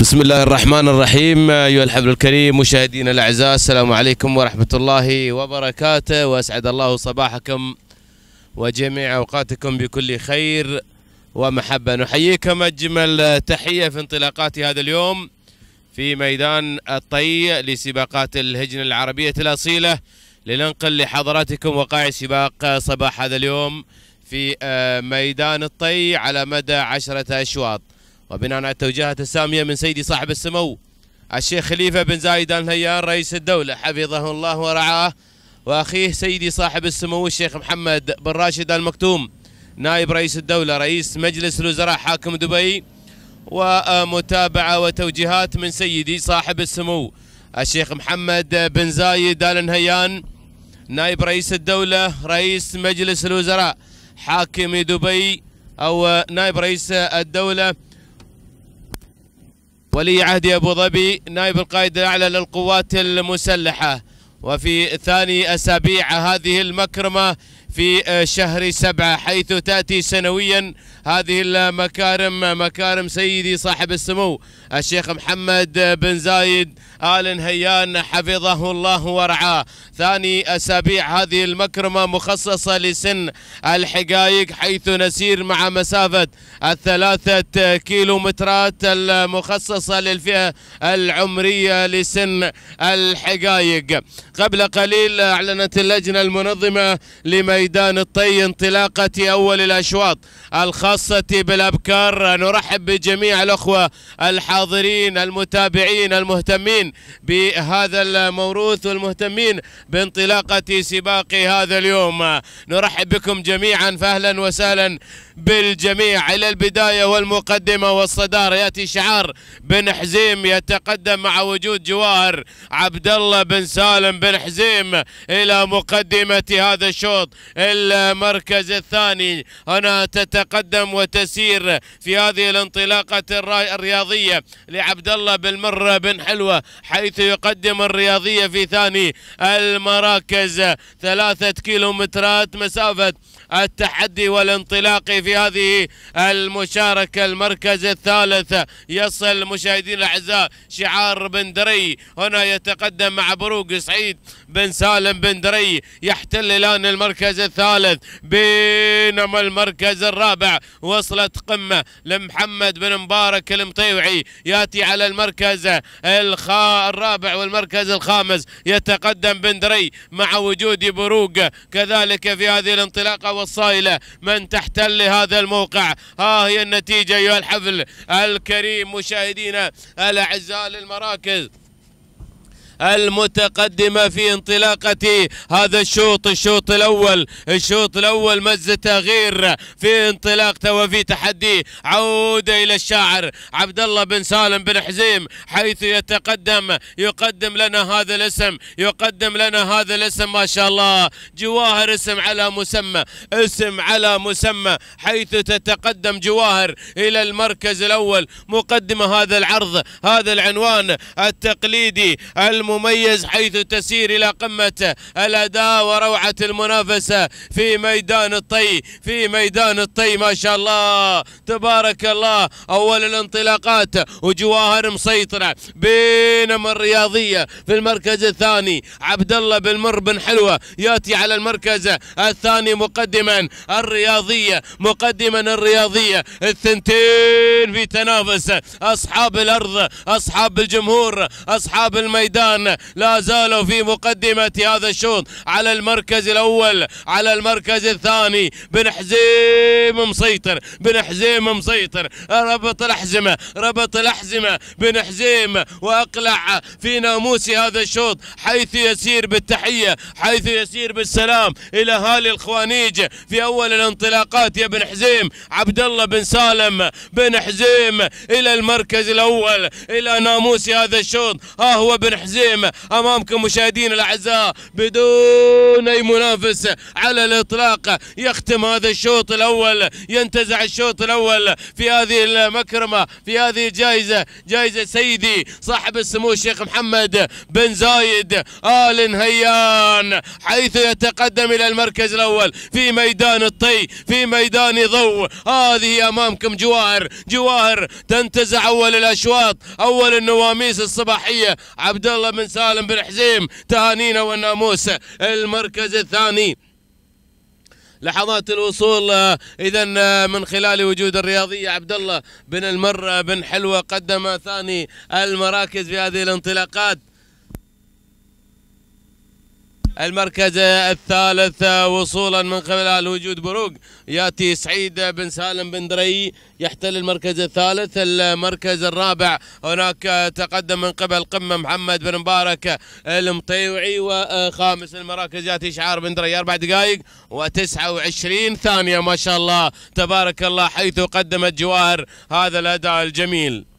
بسم الله الرحمن الرحيم أيها الحبل الكريم مشاهدينا الأعزاء السلام عليكم ورحمة الله وبركاته وأسعد الله صباحكم وجميع أوقاتكم بكل خير ومحبة نحييكم أجمل تحية في انطلاقات هذا اليوم في ميدان الطي لسباقات الهجن العربية الأصيلة لننقل لحضراتكم وقائع سباق صباح هذا اليوم في ميدان الطي على مدى عشرة أشواط وبناء على التوجيهات السامية من سيدي صاحب السمو الشيخ خليفة بن زايد آل نهيان رئيس الدولة حفظه الله ورعاه وأخيه سيدي صاحب السمو الشيخ محمد بن راشد آل مكتوم نائب رئيس الدولة رئيس مجلس الوزراء حاكم دبي ومتابعة وتوجيهات من سيدي صاحب السمو الشيخ محمد بن زايد آل نهيان نائب رئيس الدولة رئيس مجلس الوزراء حاكم دبي أو نائب رئيس الدولة ولي عهد أبو ظبي نائب القائد الأعلى للقوات المسلحة وفي ثاني أسابيع هذه المكرمة في آه، شهر سبعة حيث تأتي سنويا هذه المكارم مكارم سيدي صاحب السمو الشيخ محمد بن زايد آل نهيان حفظه الله ورعاه ثاني أسابيع هذه المكرمة مخصصة لسن الحقائق حيث نسير مع مسافة الثلاثة كيلومترات المخصصة للفئة العمرية لسن الحقائق قبل قليل أعلنت اللجنة المنظمة لما ميدان الطي انطلاقة أول الأشواط الخاصة بالأبكار نرحب بجميع الأخوة الحاضرين المتابعين المهتمين بهذا الموروث والمهتمين بانطلاقة سباق هذا اليوم نرحب بكم جميعا فأهلا وسهلا بالجميع إلى البداية والمقدمة والصدارة يأتي شعار بن حزيم يتقدم مع وجود جواهر عبد الله بن سالم بن حزيم إلى مقدمة هذا الشوط المركز الثاني هنا تتقدم وتسير في هذه الانطلاقة الرياضية لعبد الله بالمرة بن حلوة حيث يقدم الرياضية في ثاني المراكز ثلاثة كيلومترات مسافة التحدي والانطلاق في هذه المشاركة المركز الثالث يصل مشاهدين الأعزاء شعار بن دري هنا يتقدم مع بروق سعيد بن سالم بن دري يحتل الآن المركز المركز الثالث بينما المركز الرابع وصلت قمة لمحمد بن مبارك المطيوعي ياتي على المركز الخا الرابع والمركز الخامس يتقدم بندري مع وجود بروق كذلك في هذه الانطلاقة والصائلة من تحتل هذا الموقع ها هي النتيجة أيها الحفل الكريم مشاهدينا الأعزاء للمراكز المتقدمة في انطلاقة هذا الشوط الشوط الأول الشوط الأول مزة غير في انطلاقته وفي تحدي عودة إلى الشاعر عبد الله بن سالم بن حزيم حيث يتقدم يقدم لنا هذا الاسم يقدم لنا هذا الاسم ما شاء الله جواهر اسم على مسمى اسم على مسمى حيث تتقدم جواهر إلى المركز الأول مقدمة هذا العرض هذا العنوان التقليدي الم المميز حيث تسير إلى قمة الأداء وروعة المنافسة في ميدان الطي في ميدان الطي ما شاء الله تبارك الله أول الانطلاقات وجواهر مسيطرة بينما الرياضية في المركز الثاني عبد الله بالمر بن حلوة ياتي على المركز الثاني مقدما الرياضية مقدما الرياضية الثنتين في تنافس أصحاب الأرض أصحاب الجمهور أصحاب الميدان لا زالوا في مقدمه هذا الشوط على المركز الاول على المركز الثاني بن حزيم مسيطر بن حزيم مسيطر ربط الأحزمة ربط الأحزمة بن حزيم واقلع في ناموس هذا الشوط حيث يسير بالتحيه حيث يسير بالسلام الى اهالي الخوانيج في اول الانطلاقات يا بن حزيم عبد الله بن سالم بن حزيم الى المركز الاول الى ناموس هذا الشوط ها هو بن حزيم التقديم امامكم مشاهدينا الاعزاء بدون اي منافس على الاطلاق يختم هذا الشوط الاول ينتزع الشوط الاول في هذه المكرمه في هذه الجائزه جائزه سيدي صاحب السمو الشيخ محمد بن زايد ال نهيان حيث يتقدم الى المركز الاول في ميدان الطي في ميدان ضو هذه امامكم جواهر جواهر تنتزع اول الاشواط اول النواميس الصباحيه عبد الله من سالم بن حزيم تهانينا والناموس المركز الثاني لحظات الوصول آه، اذا آه، من خلال وجود الرياضيه عبد الله بن المر بن حلوه قدم ثاني المراكز في هذه الانطلاقات المركز الثالث وصولا من قبل الوجود بروق ياتي سعيد بن سالم بن دري يحتل المركز الثالث المركز الرابع هناك تقدم من قبل قمة محمد بن مبارك المطيوعي وخامس المراكز ياتي شعار بن دري أربع دقائق و29 ثانية ما شاء الله تبارك الله حيث قدمت جواهر هذا الأداء الجميل